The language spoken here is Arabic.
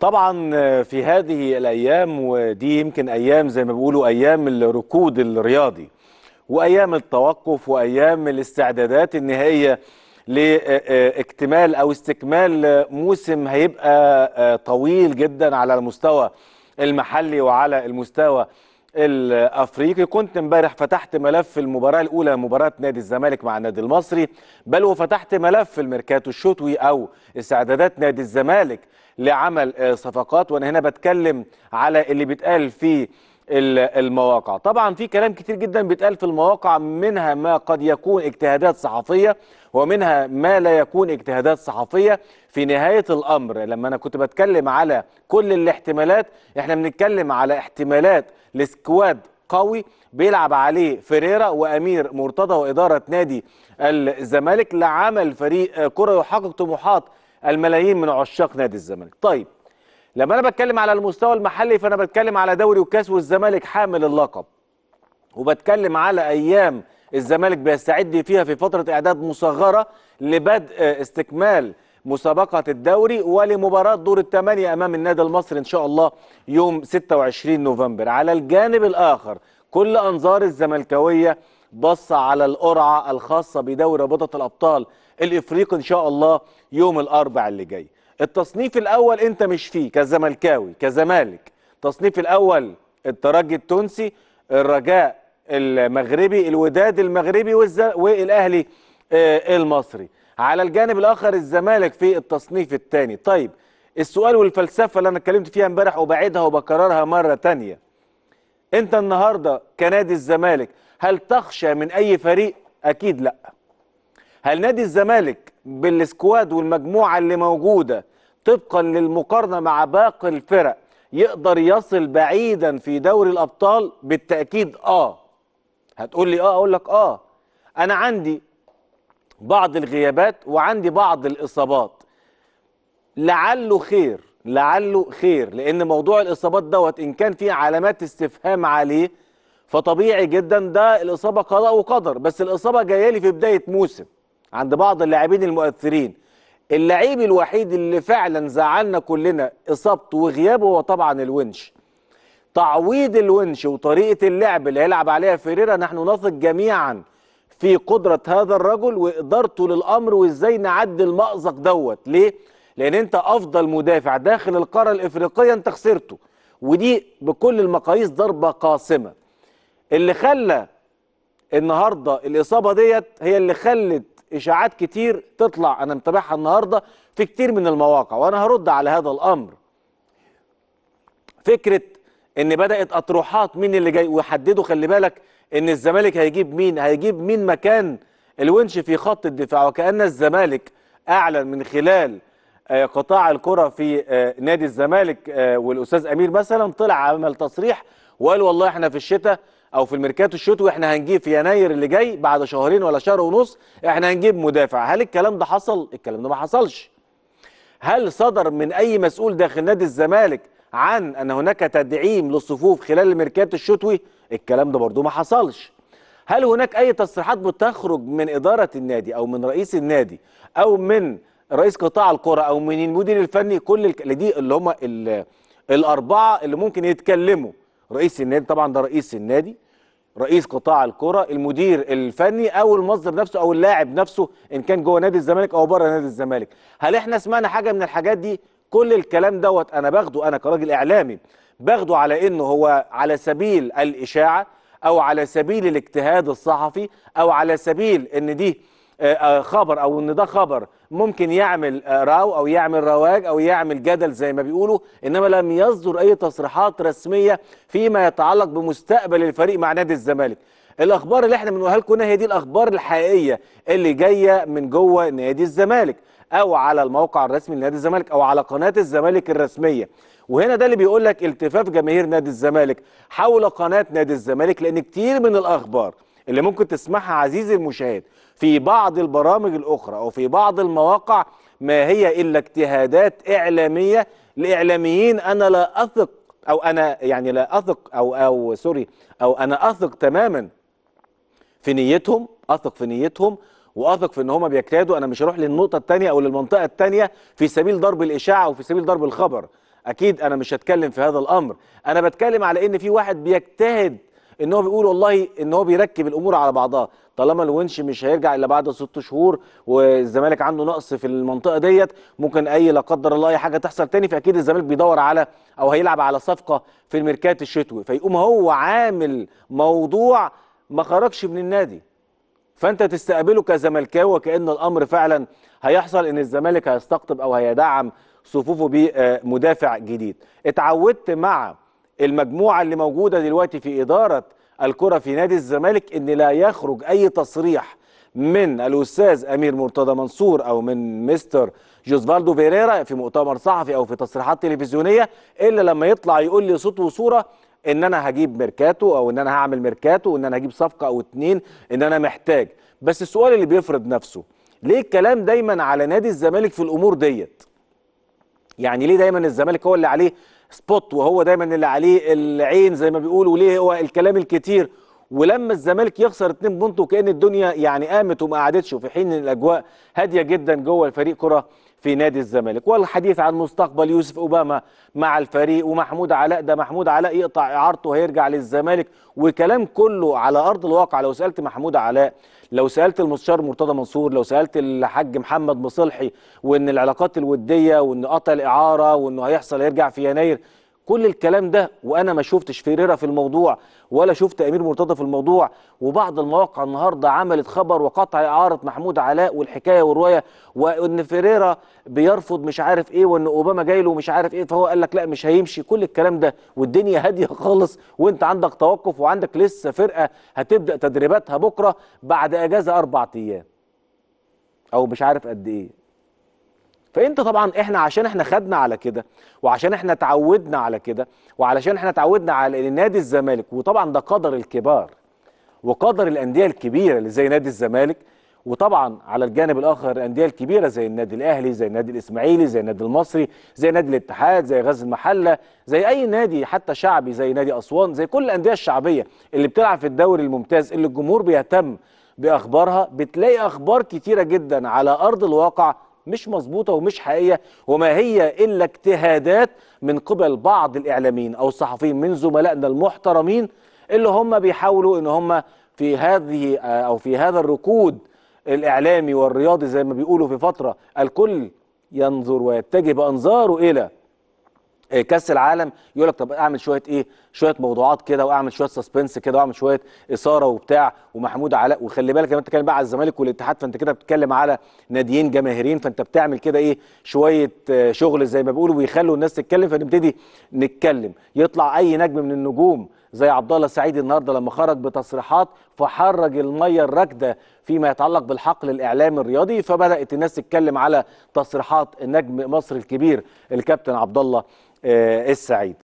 طبعا آه، في هذه الايام ودي يمكن ايام زي ما بيقولوا ايام الركود الرياضي وايام التوقف وايام الاستعدادات النهائيه لاكتمال او استكمال موسم هيبقى آه، طويل جدا على المستوى المحلي وعلى المستوى الافريقي كنت امبارح فتحت ملف المباراه الاولى مباراه نادي الزمالك مع النادي المصري بل وفتحت ملف الميركاتو الشتوي او استعدادات نادي الزمالك لعمل صفقات وانا هنا بتكلم على اللي بيتقال في المواقع طبعا في كلام كتير جدا بيتقال في المواقع منها ما قد يكون اجتهادات صحفية ومنها ما لا يكون اجتهادات صحفية في نهاية الأمر لما أنا كنت بتكلم على كل الاحتمالات احنا بنتكلم على احتمالات لسكواد قوي بيلعب عليه فيريرا وامير مرتضى واداره نادي الزمالك لعمل فريق كره يحقق طموحات الملايين من عشاق نادي الزمالك طيب لما انا بتكلم على المستوى المحلي فانا بتكلم على دوري وكاس والزمالك حامل اللقب وبتكلم على ايام الزمالك بيستعد فيها في فتره اعداد مصغره لبدء آه، استكمال مسابقة الدوري ولمباراة دور الثمانية أمام النادي المصري إن شاء الله يوم 26 نوفمبر على الجانب الآخر كل أنظار الزملكاوية بص على القرعة الخاصة بدوري رابطة الأبطال الإفريقي إن شاء الله يوم الأربع اللي جاي التصنيف الاول انت مش فيه كزملكاوي كزمالك التصنيف الاول الترجي التونسي الرجاء المغربي الوداد المغربي والاهلي آه، المصري على الجانب الاخر الزمالك في التصنيف الثاني طيب السؤال والفلسفه اللي انا اتكلمت فيها امبارح وبعيدها وبكررها مره تانية انت النهارده كنادي الزمالك هل تخشى من اي فريق اكيد لا هل نادي الزمالك بالسكواد والمجموعة اللي موجودة طبقا للمقارنة مع باقي الفرق يقدر يصل بعيدا في دوري الأبطال بالتأكيد آه هتقول لي آه أقول لك آه أنا عندي بعض الغيابات وعندي بعض الإصابات لعله خير لعله خير لأن موضوع الإصابات دوت إن كان في علامات استفهام عليه فطبيعي جدا ده الإصابة قضاء وقدر بس الإصابة جاية لي في بداية موسم عند بعض اللاعبين المؤثرين اللعيب الوحيد اللي فعلا زعلنا كلنا اصابته وغيابه هو طبعا الونش تعويض الونش وطريقه اللعب اللي هيلعب عليها فيريرا نحن نثق جميعا في قدره هذا الرجل وادارته للامر وازاي نعدي المازق دوت ليه لان انت افضل مدافع داخل القاره الافريقيه انت خسرته ودي بكل المقاييس ضربه قاسمه اللي خلى النهارده الاصابه ديت هي اللي خلت اشاعات كتير تطلع انا متابعها النهارده في كتير من المواقع وانا هرد على هذا الامر فكره ان بدات اطروحات مين اللي جاي ويحددوا خلي بالك ان الزمالك هيجيب مين هيجيب مين مكان الونش في خط الدفاع وكأن الزمالك أعلن من خلال آه، قطاع الكرة في آه، نادي الزمالك آه، والأستاذ أمير مثلا طلع عمل تصريح وقال والله احنا في الشتاء او في الميركاتو الشتوي احنا هنجيب في يناير اللي جاي بعد شهرين ولا شهر ونص احنا هنجيب مدافع هل الكلام ده حصل الكلام ده ما حصلش هل صدر من اي مسؤول داخل نادي الزمالك عن ان هناك تدعيم للصفوف خلال الميركاتو الشتوي الكلام ده برضه ما حصلش هل هناك اي تصريحات بتخرج من اداره النادي او من رئيس النادي او من رئيس قطاع الكره او من المدير الفني كل الك... دي اللي هم ال... الاربعه اللي ممكن يتكلموا رئيس النادي طبعا ده رئيس النادي رئيس قطاع الكره المدير الفني او المصدر نفسه او اللاعب نفسه ان كان جوه نادي الزمالك او بره نادي الزمالك هل احنا سمعنا حاجه من الحاجات دي كل الكلام دوت انا باخده انا كراجل اعلامي باخده على انه هو على سبيل الاشاعه او على سبيل الاجتهاد الصحفي او على سبيل ان دي آه، آه، خبر او ان ده خبر ممكن يعمل آه، راو او يعمل رواج او يعمل جدل زي ما بيقولوا انما لم يصدر اي تصريحات رسميه فيما يتعلق بمستقبل الفريق مع نادي الزمالك الاخبار اللي احنا بنقولها لكم هي دي الاخبار الحقيقيه اللي جايه من جوه نادي الزمالك او على الموقع الرسمي لنادي الزمالك او على قناه الزمالك الرسميه وهنا ده اللي بيقول لك التفاف جماهير نادي الزمالك حول قناه نادي الزمالك لان كتير من الاخبار اللي ممكن تسمعها عزيزي المشاهد في بعض البرامج الأخرى أو في بعض المواقع ما هي إلا اجتهادات إعلامية لإعلاميين أنا لا أثق أو أنا يعني لا أثق أو أو سوري أو أنا أثق تماما في نيتهم أثق في نيتهم واثق في ان هم بيجتهدوا انا مش هروح للنقطه الثانيه او للمنطقه الثانيه في سبيل ضرب الاشاعه وفي سبيل ضرب الخبر اكيد انا مش هتكلم في هذا الامر انا بتكلم على ان في واحد بيجتهد ان هو بيقول والله ان هو بيركب الامور على بعضها طالما الونش مش هيرجع الا بعد ست شهور والزمالك عنده نقص في المنطقه ديت ممكن اي لا قدر الله اي حاجه تحصل تاني فاكيد الزمالك بيدور على او هيلعب على صفقه في الميركات الشتوي فيقوم هو عامل موضوع ما خرجش من النادي فانت تستقبله كزملكاوي وكان الامر فعلا هيحصل ان الزمالك هيستقطب او هيدعم صفوفه بمدافع جديد اتعودت مع المجموعه اللي موجوده دلوقتي في اداره الكره في نادي الزمالك ان لا يخرج اي تصريح من الاستاذ امير مرتضى منصور او من مستر جوزفالدو بيريرا في مؤتمر صحفي او في تصريحات تلفزيونيه الا لما يطلع يقول لي صوت وصوره ان انا هجيب ميركاتو او ان انا هعمل ميركاتو ان انا هجيب صفقه او اتنين ان انا محتاج بس السؤال اللي بيفرض نفسه ليه الكلام دايما على نادي الزمالك في الامور ديت يعني ليه دايما الزمالك هو اللي عليه سبوت وهو دايما اللي عليه العين زي ما بيقولوا ليه هو الكلام الكتير ولما الزمالك يخسر اتنين بونت وكان الدنيا يعني قامت وما قعدتش وفي حين الاجواء هاديه جدا جوه الفريق كره في نادي الزمالك والحديث عن مستقبل يوسف اوباما مع الفريق ومحمود علاء ده محمود علاء يقطع اعارته هيرجع للزمالك وكلام كله على ارض الواقع لو سالت محمود علاء لو سالت المستشار مرتضى منصور لو سالت الحاج محمد مصلحي وان العلاقات الوديه وان قطع الاعاره وانه هيحصل هيرجع في يناير كل الكلام ده وانا ما شفتش فيريرا في الموضوع ولا شفت امير مرتضى في الموضوع وبعض المواقع النهارده عملت خبر وقطع اعاره محمود علاء والحكايه والروايه وان فيريرا بيرفض مش عارف ايه وان اوباما جاي له مش عارف ايه فهو قال لك لا مش هيمشي كل الكلام ده والدنيا هاديه خالص وانت عندك توقف وعندك لسه فرقه هتبدا تدريباتها بكره بعد اجازه اربع ايام او مش عارف قد ايه فانت طبعا احنا عشان احنا خدنا على كده وعشان احنا اتعودنا على كده وعلشان احنا اتعودنا على نادي الزمالك وطبعا ده قدر الكبار وقدر الانديه الكبيره اللي زي نادي الزمالك وطبعا على الجانب الاخر الانديه الكبيره زي النادي الاهلي زي النادي الاسماعيلي زي النادي المصري زي نادي الاتحاد زي غزل المحله زي اي نادي حتى شعبي زي نادي اسوان زي كل الانديه الشعبيه اللي بتلعب في الدوري الممتاز اللي الجمهور بيهتم باخبارها بتلاقي اخبار كتيره جدا على ارض الواقع مش مظبوطه ومش حقيقيه وما هي الا اجتهادات من قبل بعض الاعلاميين او الصحفيين من زملائنا المحترمين اللي هم بيحاولوا ان هم في هذه او في هذا الركود الاعلامي والرياضي زي ما بيقولوا في فتره الكل ينظر ويتجه بانظاره الى آه، كاس العالم يقول لك طب اعمل شويه ايه شويه موضوعات كده واعمل شويه سسبنس كده واعمل شويه اثاره وبتاع ومحمود علاء وخلي بالك لما بتتكلم بقى على الزمالك والاتحاد فانت كده بتتكلم على ناديين جماهيرين فانت بتعمل كده ايه شويه آه، شغل زي ما بيقولوا ويخلوا الناس تتكلم فنبتدي نتكلم يطلع اي نجم من النجوم زي عبد الله سعيد النهارده لما خرج بتصريحات فحرج الميه الراكده فيما يتعلق بالحقل الاعلامي الرياضي فبدات الناس تتكلم على تصريحات النجم مصر الكبير الكابتن عبد الله آه، السعيد